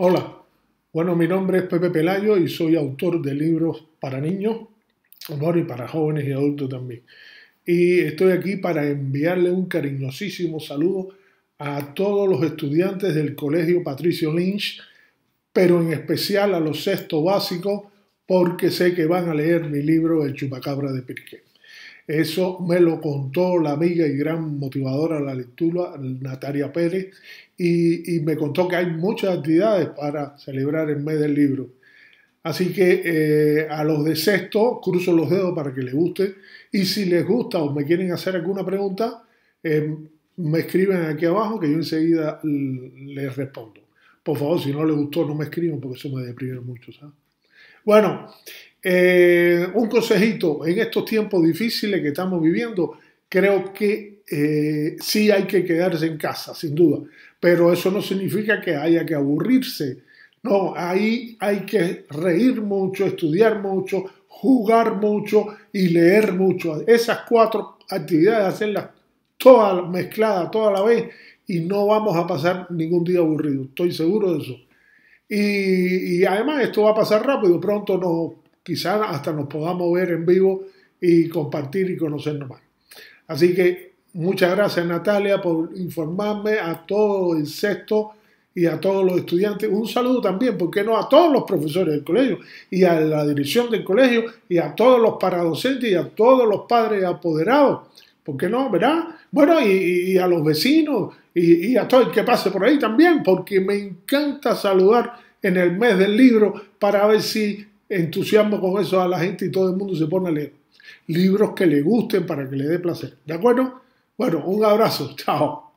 Hola, bueno, mi nombre es Pepe Pelayo y soy autor de libros para niños, honor y para jóvenes y adultos también. Y estoy aquí para enviarle un cariñosísimo saludo a todos los estudiantes del Colegio Patricio Lynch, pero en especial a los sexto básicos, porque sé que van a leer mi libro El Chupacabra de Pirquet. Eso me lo contó la amiga y gran motivadora de la lectura, Natalia Pérez, y, me contó que hay muchas actividades para celebrar el mes del libro. Así que eh, a los de sexto, cruzo los dedos para que les guste, y si les gusta o me quieren hacer alguna pregunta, eh, me escriben aquí abajo que yo enseguida les respondo. Por favor, si no les gustó, no me escriban porque eso me deprime mucho. ¿sabes? Bueno, eh, un consejito en estos tiempos difíciles que estamos viviendo, creo que eh, sí hay que quedarse en casa, sin duda, pero eso no significa que haya que aburrirse. No, ahí hay que reír mucho, estudiar mucho, jugar mucho y leer mucho. Esas cuatro actividades, hacerlas todas mezcladas, toda la vez, y no vamos a pasar ningún día aburrido. Estoy seguro de eso. Y, además esto va a pasar rápido, pronto no quizás hasta nos podamos ver en vivo y compartir y conocernos más. Así que muchas gracias Natalia por informarme a todo el sexto y a todos los estudiantes. Un saludo también, ¿por qué no? A todos los profesores del colegio y a la dirección del colegio y a todos los paradocentes y a todos los padres apoderados. ¿Por qué no? ¿Verdad? Bueno, y, y a los vecinos y, a todo el que pase por ahí también, porque me encanta saludar en el mes del libro para ver si entusiasmo con eso a la gente y todo el mundo se pone a leer. Libros que le gusten para que le dé placer. ¿De acuerdo? Bueno, un abrazo. Chao.